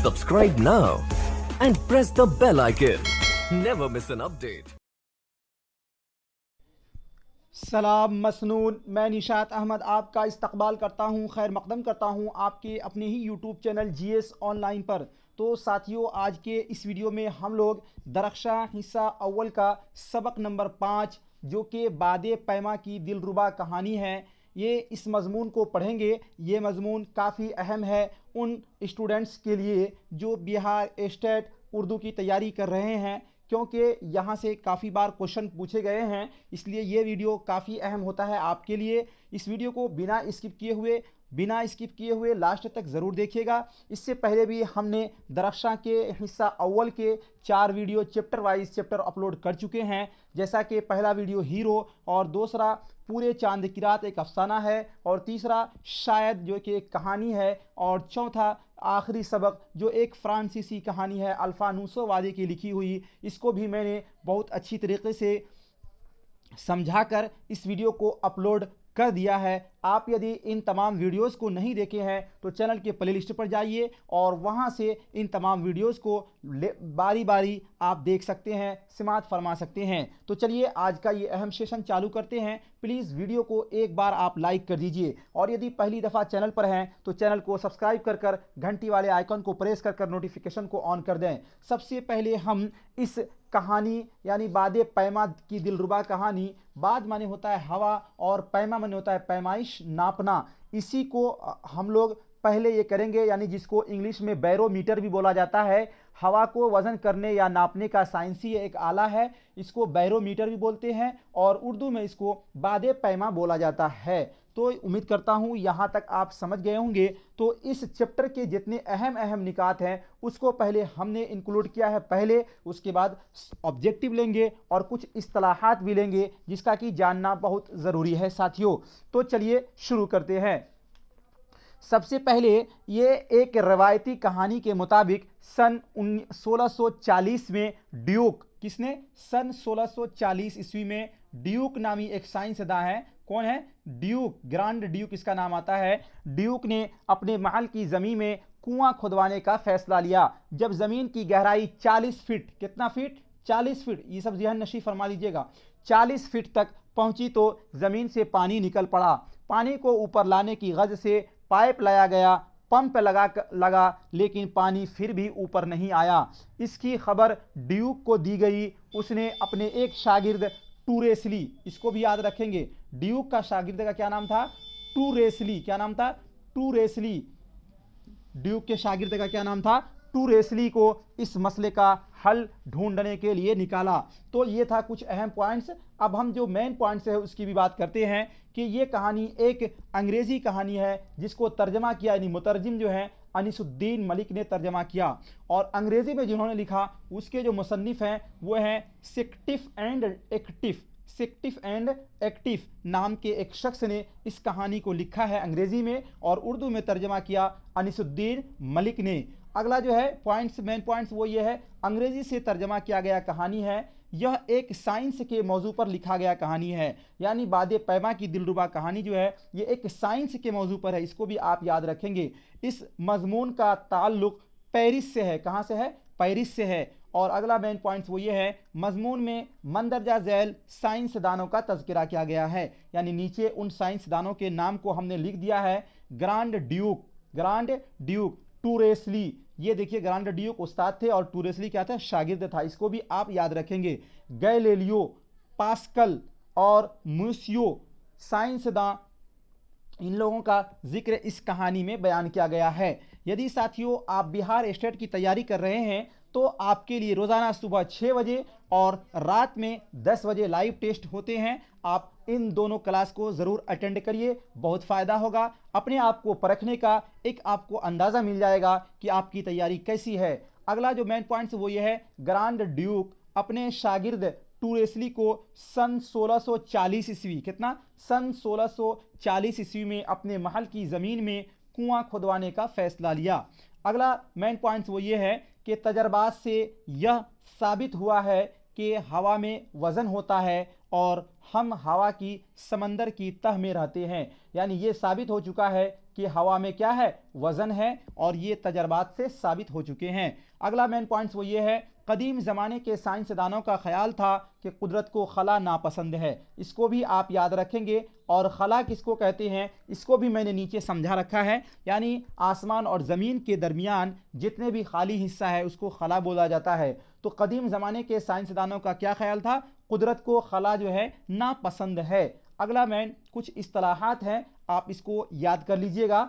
Subscribe now and press the bell icon. Never miss an update. सलाम मसनून मैं निशात अहमद आपका इस्तकबाल करता हूं खैर मकदम करता हूं आपके अपने ही YouTube channel G S online पर तो साथियों आज के इस वीडियो में हम लोग दरख्शा हिस्सा अव्वल का सबक नंबर पाँच जो कि बाद पैमा की दिलरुबा कहानी है ये इस मजमून को पढ़ेंगे ये मजमून काफ़ी अहम है उन स्टूडेंट्स के लिए जो बिहार स्टेट उर्दू की तैयारी कर रहे हैं क्योंकि यहाँ से काफ़ी बार क्वेश्चन पूछे गए हैं इसलिए ये वीडियो काफ़ी अहम होता है आपके लिए इस वीडियो को बिना स्किप किए हुए बिना स्किप किए हुए लास्ट तक ज़रूर देखिएगा इससे पहले भी हमने दरक्षा के हिस्सा अव्वल के चार video chapter wise chapter upload कर चुके हैं जैसा कि पहला वीडियो हीरो और दूसरा पूरे चांद की रात एक अफसाना है और तीसरा शायद जो कि एक कहानी है और चौथा आखिरी सबक जो एक फ्रांसीसी कहानी है अल्फ़ानूसो वादे की लिखी हुई इसको भी मैंने बहुत अच्छी तरीके से समझाकर इस वीडियो को अपलोड कर दिया है आप यदि इन तमाम वीडियोस को नहीं देखे हैं तो चैनल के प्लेलिस्ट पर जाइए और वहां से इन तमाम वीडियोस को बारी बारी आप देख सकते हैं समात फरमा सकते हैं तो चलिए आज का ये अहम सेशन चालू करते हैं प्लीज़ वीडियो को एक बार आप लाइक कर दीजिए और यदि पहली दफ़ा चैनल पर हैं तो चैनल को सब्सक्राइब कर कर घंटी वाले आइकन को प्रेस कर कर नोटिफिकेशन को ऑन कर दें सबसे पहले हम इस कहानी यानी बाद पैमा की दिलरुबा कहानी बाद माने होता है हवा और पैमा माने होता है पैमाइश अंश नापना इसी को हम लोग पहले ये करेंगे यानी जिसको इंग्लिश में बैरोमीटर भी बोला जाता है हवा को वजन करने या नापने का साइंसी एक आला है इसको बैरोमीटर भी बोलते हैं और उर्दू में इसको बाद पैमा बोला जाता है तो उम्मीद करता हूँ यहाँ तक आप समझ गए होंगे तो इस चैप्टर के जितने अहम अहम निकात हैं उसको पहले हमने इंक्लूड किया है पहले उसके बाद ऑब्जेक्टिव लेंगे और कुछ असलाहत भी लेंगे जिसका कि जानना बहुत ज़रूरी है साथियों तो चलिए शुरू करते हैं सबसे पहले ये एक रवायती कहानी के मुताबिक सन 1640 में ड्यूक किसने सन 1640 ईस्वी में ड्यूक नामी एक साइंसदा है कौन है ड्यूक ग्रांड ड्यूक इसका नाम आता है ड्यूक ने अपने महल की ज़मीन में कुआं खुदवाने का फैसला लिया जब ज़मीन की गहराई 40 फीट कितना फीट 40 फीट ये सब जहन नशी फरमा लीजिएगा 40 फीट तक पहुंची तो ज़मीन से पानी निकल पड़ा पानी को ऊपर लाने की गज से पाइप लाया गया पंप लगा लगा लेकिन पानी फिर भी ऊपर नहीं आया इसकी खबर ड्यूक को दी गई उसने अपने एक शागिर्द टूरेसली इसको भी याद रखेंगे ड्यूक का शागिर्द का क्या नाम था टूरेसली क्या नाम था टूरेसली ड्यूक के शागिर्द का क्या नाम था टूरेसली को इस मसले का हल ढूंढने के लिए निकाला तो ये था कुछ अहम पॉइंट्स अब हम जो मेन पॉइंट्स है उसकी भी बात करते हैं कि ये कहानी एक अंग्रेज़ी कहानी है जिसको तर्जमा किया यानी मुतरजम जो है अनिसुद्दीन मलिक ने तर्जमा किया और अंग्रेज़ी में जिन्होंने लिखा उसके जो मुसनफ़ हैं वो हैं सिक्टिफ एंड एक्टिफ सिक्टिव एंड एक्टिफ नाम के एक शख्स ने इस कहानी को लिखा है अंग्रेज़ी में और उर्दू में तर्जमा किया अनिसुद्दीन मलिक ने अगला जो है पॉइंट्स मेन पॉइंट्स वो ये है अंग्रेज़ी से तर्जमा किया गया कहानी है यह एक साइंस के मौजू पर लिखा गया कहानी है यानी बाद पैमा की दिलरुबा कहानी जो है ये एक साइंस के मौजू पर है इसको भी आप याद रखेंगे इस मजमून का ताल्लुक पेरिस से है कहाँ से है पेरिस से है और अगला मेन पॉइंट्स वो ये है मजमून में मंदरजा झैल साइंसदानों का तस्करा किया गया है यानी नीचे उन साइंसदानों के नाम को हमने लिख दिया है grand duke grand duke Torricelli ये देखिए ग्रांड ड्यूक उस्ताद थे और टूरेसली क्या था शागिर्द था इसको भी आप याद रखेंगे गैलेलियो पास्कल और म्यूसियो साइंसदा इन लोगों का जिक्र इस कहानी में बयान किया गया है यदि साथियों आप बिहार स्टेट की तैयारी कर रहे हैं तो आपके लिए रोज़ाना सुबह छः बजे और रात में दस बजे लाइव टेस्ट होते हैं आप इन दोनों क्लास को ज़रूर अटेंड करिए बहुत फ़ायदा होगा अपने आप को परखने का एक आपको अंदाज़ा मिल जाएगा कि आपकी तैयारी कैसी है अगला जो मेन पॉइंट्स वो ये है ग्रांड ड्यूक अपने शागिर्द टूरेसली को सन 1640 ईस्वी कितना सन 1640 ईस्वी में अपने महल की ज़मीन में कुआं खुदवाने का फैसला लिया अगला मेन पॉइंट्स वो ये है के तजर्बात से यह साबित हुआ है कि हवा में वज़न होता है और हम हवा की समंदर की तह में रहते हैं यानी ये साबित हो चुका है कि हवा में क्या है वज़न है और ये तजर्बात से साबित हो चुके हैं अगला मेन पॉइंट्स वो ये है कदीम ज़माने के साइंसदानों का ख्याल था कि कुदरत को खला नापसंद है इसको भी आप याद रखेंगे और खला किसको कहते हैं इसको भी मैंने नीचे समझा रखा है यानी आसमान और ज़मीन के दरमियान जितने भी खाली हिस्सा है उसको खला बोला जाता है तो कदीम ज़माने के साइंसदानों का क्या ख्याल था कुदरत को खला जो है नापसंद है अगला मैन कुछ असलाहत हैं आप इसको याद कर लीजिएगा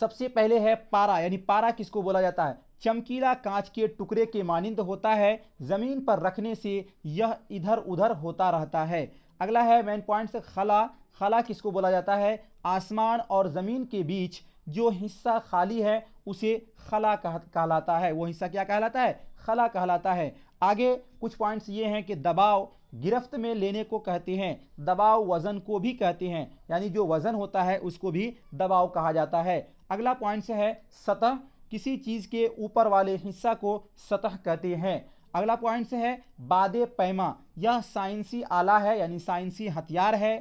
सबसे पहले है पारा यानी पारा किसको बोला जाता है चमकीला कांच के टुकड़े के मानिंद होता है ज़मीन पर रखने से यह इधर उधर होता रहता है अगला है मेन पॉइंट्स खला खला किसको बोला जाता है आसमान और ज़मीन के बीच जो हिस्सा खाली है उसे खला कहलाता है वो हिस्सा क्या कहलाता है खला कहलाता है आगे कुछ पॉइंट्स ये हैं कि दबाव गिरफ्त में लेने को कहते हैं दबाव वज़न को भी कहते हैं यानी जो वज़न होता है उसको भी दबाव कहा जाता है अगला पॉइंट्स है सतह किसी चीज़ के ऊपर वाले हिस्सा को सतह कहते हैं अगला पॉइंट से है बादे पैमा यह साइंसी आला है यानी साइंसी हथियार है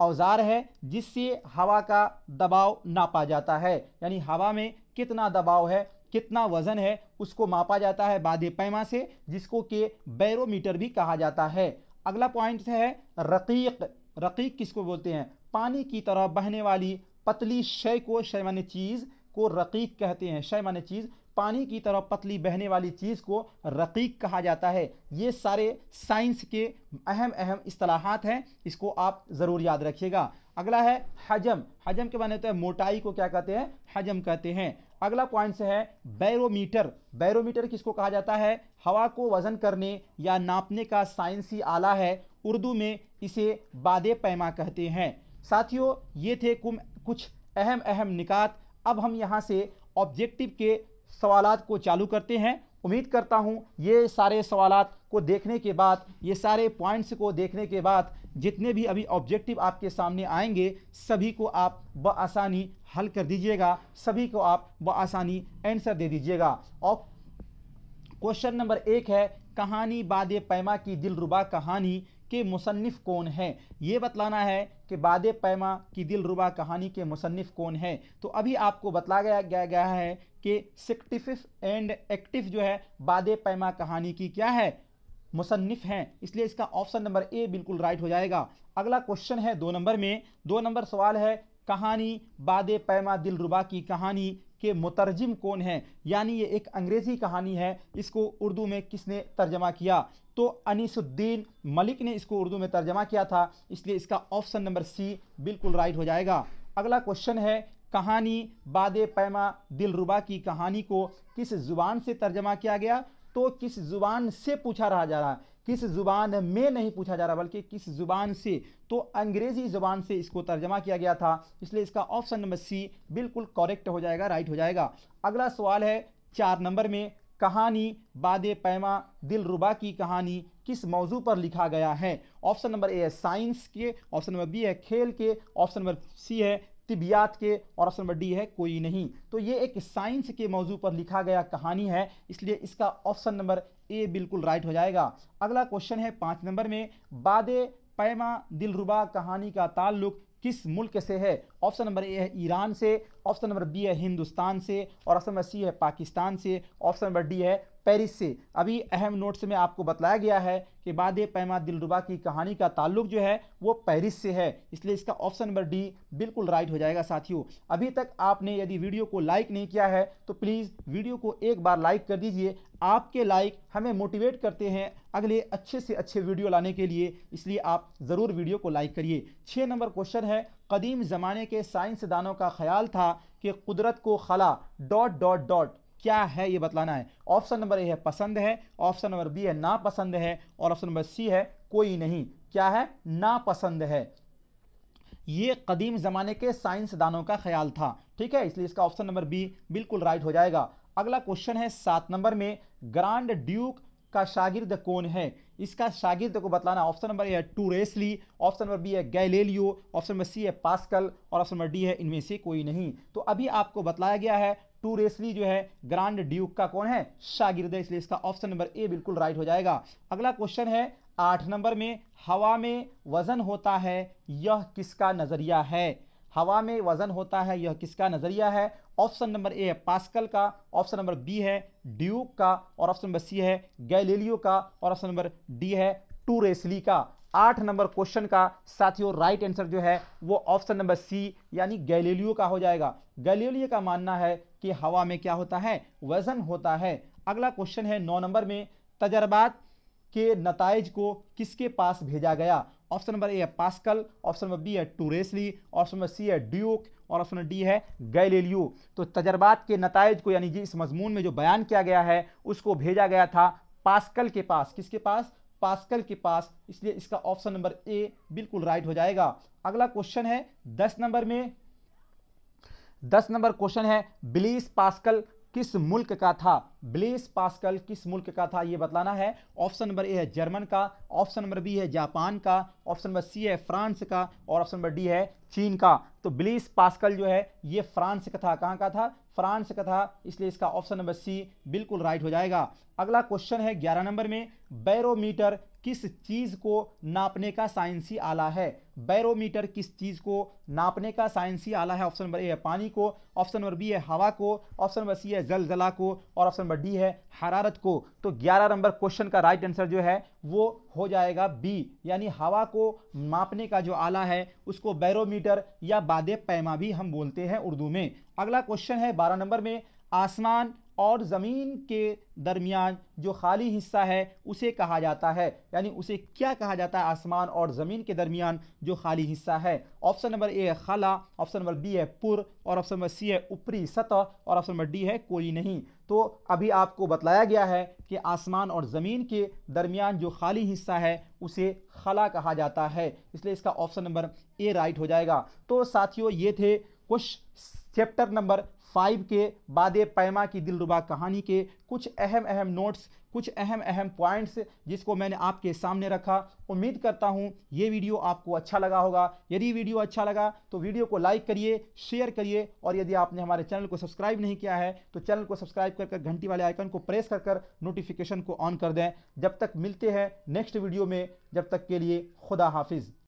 औजार है जिससे हवा का दबाव नापा जाता है यानी हवा में कितना दबाव है कितना वजन है उसको मापा जाता है बादे पैमा से जिसको के बैरोमीटर भी कहा जाता है अगला पॉइंट है रकीक रकीक किसको बोलते हैं पानी की तरह बहने वाली पतली शय को शय माने चीज़ को रकीक कहते हैं शय माने चीज़ पानी की तरह पतली बहने वाली चीज़ को रकीक कहा जाता है ये सारे साइंस के अहम अहम असलाहत हैं इसको आप ज़रूर याद रखिएगा अगला है हजम हजम के माने तो है मोटाई को क्या कहते हैं हजम कहते हैं अगला पॉइंट से है बैरोमीटर बैरोमीटर किसको कहा जाता है हवा को वजन करने या नापने का साइंसी आला है उर्दू में इसे बाद पैमा कहते हैं साथियों ये थे कुछ अहम अहम निकात अब हम यहाँ से ऑब्जेक्टिव के सवाल को चालू करते हैं उम्मीद करता हूँ ये सारे सवाल को देखने के बाद ये सारे पॉइंट्स को देखने के बाद जितने भी अभी ऑब्जेक्टिव आपके सामने आएंगे सभी को आप बसानी हल कर दीजिएगा सभी को आप बसानी आसानी आंसर दे दीजिएगा और क्वेश्चन नंबर एक है कहानी बाद पैमा की दिलरुबा कहानी के मुसनफ़ कौन है ये बतलाना है कि बाद पैमा की दिलरुबा कहानी के मुसनफ़ कौन है तो अभी आपको बतला गया गया, गया है कि सिक्टिफ एंड एक्टिव जो है बाद पैमा कहानी की क्या है मुसनफ़ हैं इसलिए इसका ऑप्शन नंबर ए बिल्कुल राइट हो जाएगा अगला क्वेश्चन है दो नंबर में दो नंबर सवाल है कहानी बाद पैमा दिलरुबा की कहानी के मुतरजम कौन है यानी ये एक अंग्रेज़ी कहानी है इसको उर्दू में किसने तर्जमा किया तो अनिसुद्दीन मलिक ने इसको उर्दू में तर्जमा किया था इसलिए इसका ऑप्शन नंबर सी बिल्कुल राइट हो जाएगा अगला क्वेश्चन है कहानी बाद पैमा दिलरुबा की कहानी को किस ज़ुबान से तर्जमा किया गया तो किस ज़ुबान से पूछा रहा जा रहा है किस जुबान में नहीं पूछा जा रहा बल्कि किस जुबान से तो अंग्रेजी जुबान से इसको तर्जमा किया गया था इसलिए इसका ऑप्शन नंबर सी बिल्कुल करेक्ट हो जाएगा राइट हो जाएगा अगला सवाल है चार नंबर में कहानी बाद पैमा दिलरुबा की कहानी किस मौजू पर लिखा गया है ऑप्शन नंबर ए है साइंस के ऑप्शन नंबर बी है खेल के ऑप्शन नंबर सी है तिबियात के और ऑप्शन नंबर डी है कोई नहीं तो ये एक साइंस के मौजू पर लिखा गया कहानी है इसलिए इसका ऑप्शन नंबर ए बिल्कुल राइट हो जाएगा अगला क्वेश्चन है पाँच नंबर में बाद पैमा दिलरुबा कहानी का ताल्लुक किस मुल्क से है ऑप्शन नंबर ए है ईरान से ऑप्शन नंबर बी है हिंदुस्तान से और ऑप्शन नंबर सी है पाकिस्तान से ऑप्शन नंबर डी है पेरिस से अभी अहम नोट्स में आपको बताया गया है कि बाद पैमा दिलरुबा की कहानी का ताल्लुक जो है वो पेरिस से है इसलिए इसका ऑप्शन नंबर डी बिल्कुल राइट हो जाएगा साथियों अभी तक आपने यदि वीडियो को लाइक नहीं किया है तो प्लीज़ वीडियो को एक बार लाइक कर दीजिए आपके लाइक हमें मोटिवेट करते हैं अगले अच्छे से अच्छे वीडियो लाने के लिए इसलिए आप ज़रूर वीडियो को लाइक करिए छः नंबर क्वेश्चन है कदीम ज़माने के साइंसदानों का ख्याल था कि कुदरत को खला डॉट डॉट डॉट क्या है ये बतलाना है ऑप्शन नंबर ए है पसंद है ऑप्शन नंबर बी है नापसंद है और ऑप्शन नंबर सी है कोई नहीं क्या है नापसंद है ये कदीम ज़माने के साइंसदानों का ख्याल था ठीक है इसलिए इसका ऑप्शन नंबर बी बिल्कुल राइट हो जाएगा अगला क्वेश्चन है सात नंबर में ग्रांड ड्यूक का शागिर्द कौन है इसका शागिर्द को बतलाना ऑप्शन नंबर ए है Torricelli option number B है गैलेलियो ऑप्शन नंबर सी है पास्कल और ऑप्शन नंबर डी है इनमें से कोई नहीं तो अभी आपको बतलाया गया है टू रेसली जो है ग्रांड ड्यूक का कौन है शागिर्द है इसलिए इसका ऑप्शन नंबर ए बिल्कुल राइट हो जाएगा अगला क्वेश्चन है आठ नंबर में हवा में वजन होता है यह किसका नजरिया है हवा में वजन होता है यह किसका नजरिया है ऑप्शन नंबर ए है पास्कल का ऑप्शन नंबर बी है ड्यूक का और ऑप्शन नंबर सी है गैलीलियो का और ऑप्शन नंबर डी है टूरेसली का आठ नंबर क्वेश्चन का साथियों राइट आंसर जो है वो ऑप्शन नंबर सी यानी गैलीलियो का हो जाएगा गैलीलियो का मानना है कि हवा में क्या होता है वजन होता है अगला क्वेश्चन है नौ नंबर में तजर्बात के नतज को किसके पास भेजा गया ऑप्शन नंबर ए है पास्कल ऑप्शन नंबर बी है टूरेसली ऑप्शन नंबर सी है ड्यूक और ऑप्शन डी है गैलेलियो तो तजर्बात के नतज को यानी कि इस मजमून में जो बयान किया गया है उसको भेजा गया था पास्कल के पास किसके पास पास्कल के पास इसलिए इसका ऑप्शन नंबर ए बिल्कुल राइट हो जाएगा अगला क्वेश्चन है दस नंबर में दस नंबर क्वेश्चन है ब्लीस पास्कल किस मुल्क का था ब्लेस पास्कल किस मुल्क का था यह बतलाना है ऑप्शन नंबर ए है जर्मन का ऑप्शन नंबर बी है जापान का ऑप्शन नंबर सी है फ्रांस का और ऑप्शन नंबर डी है चीन का तो ब्लेस पास्कल जो है ये फ्रांस का था कहाँ का था फ्रांस का था इसलिए इसका ऑप्शन नंबर सी बिल्कुल राइट हो जाएगा अगला क्वेश्चन है ग्यारह नंबर में बैरोमीटर किस चीज़ को नापने का साइंसी आला है बैरोमीटर किस चीज़ को नापने का साइंसी आला है ऑप्शन नंबर ए है पानी को ऑप्शन नंबर बी है हवा को ऑप्शन नंबर सी है जलजला को और ऑप्शन नंबर डी है हरारत को तो 11 नंबर क्वेश्चन का राइट आंसर जो है वो हो जाएगा बी यानी हवा को मापने का जो आला है उसको बैरोमीटर या बाद पैमा भी हम बोलते हैं उर्दू में अगला क्वेश्चन है बारह नंबर में आसमान और ज़मीन के दरमियान जो खाली हिस्सा है उसे कहा जाता है यानी उसे क्या कहा जाता है आसमान और ज़मीन के दरमियान जो खाली हिस्सा है ऑप्शन नंबर ए है खला ऑप्शन नंबर बी है पुर और ऑप्शन नंबर सी है ऊपरी सतह और ऑप्शन नंबर डी है कोई नहीं तो अभी आपको बतलाया गया है कि आसमान और ज़मीन के दरमियान जो खाली हिस्सा है उसे खला कहा जाता है इसलिए इसका ऑप्शन नंबर ए राइट हो जाएगा तो साथियों ये थे कुछ चैप्टर नंबर फाइव के बाद पैमा की दिलरुबा कहानी के कुछ अहम अहम नोट्स कुछ अहम अहम पॉइंट्स जिसको मैंने आपके सामने रखा उम्मीद करता हूँ ये वीडियो आपको अच्छा लगा होगा यदि वीडियो अच्छा लगा तो वीडियो को लाइक करिए शेयर करिए और यदि आपने हमारे चैनल को सब्सक्राइब नहीं किया है तो चैनल को सब्सक्राइब कर कर घंटी वाले आइकन को प्रेस कर कर नोटिफिकेशन को ऑन कर दें जब तक मिलते हैं नेक्स्ट वीडियो में जब तक के लिए खुदा हाफिज़